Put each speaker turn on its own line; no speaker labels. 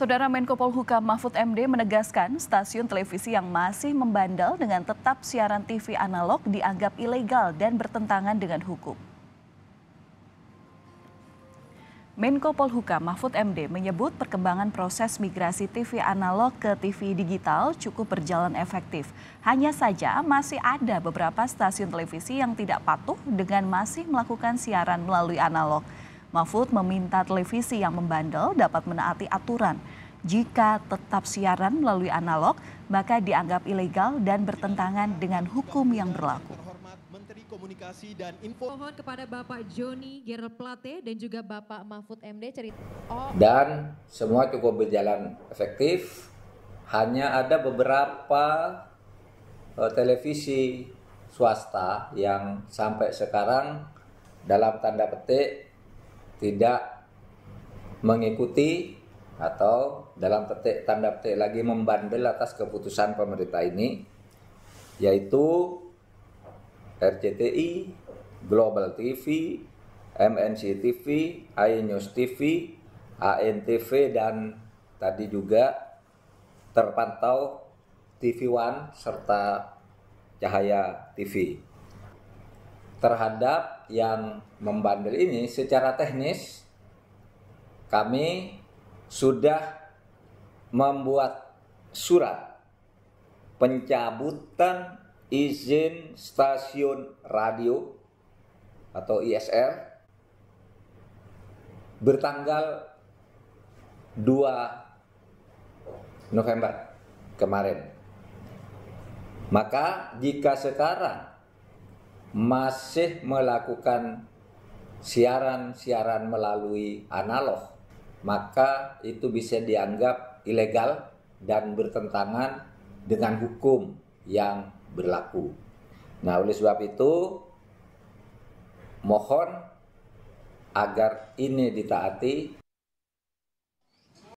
Saudara Menko Polhukam Mahfud MD menegaskan stasiun televisi yang masih membandel dengan tetap siaran TV analog dianggap ilegal dan bertentangan dengan hukum. Menko Polhukam Mahfud MD menyebut perkembangan proses migrasi TV analog ke TV digital cukup berjalan efektif. Hanya saja masih ada beberapa stasiun televisi yang tidak patuh dengan masih melakukan siaran melalui analog. Mahfud meminta televisi yang membandel dapat menaati aturan. Jika tetap siaran melalui analog, maka dianggap ilegal dan bertentangan dengan hukum yang berlaku. Menteri Komunikasi dan Info. Mohon kepada Bapak Joni Gerald Plate dan juga Bapak Mahfud MD cerita. Oh. Dan
semua cukup berjalan efektif. Hanya ada beberapa eh, televisi swasta yang sampai sekarang dalam tanda petik tidak mengikuti atau dalam petik, tanda petik lagi membandel atas keputusan pemerintah ini yaitu RCTI, Global TV, MNC TV, iNews TV, ANTV dan tadi juga terpantau TV One serta Cahaya TV terhadap yang membandel ini secara teknis kami sudah membuat surat pencabutan izin stasiun radio atau ISR bertanggal 2 November kemarin. Maka jika sekarang masih melakukan siaran-siaran melalui analog, maka itu bisa dianggap ilegal dan bertentangan dengan hukum yang berlaku. Nah, oleh sebab itu mohon agar ini ditaati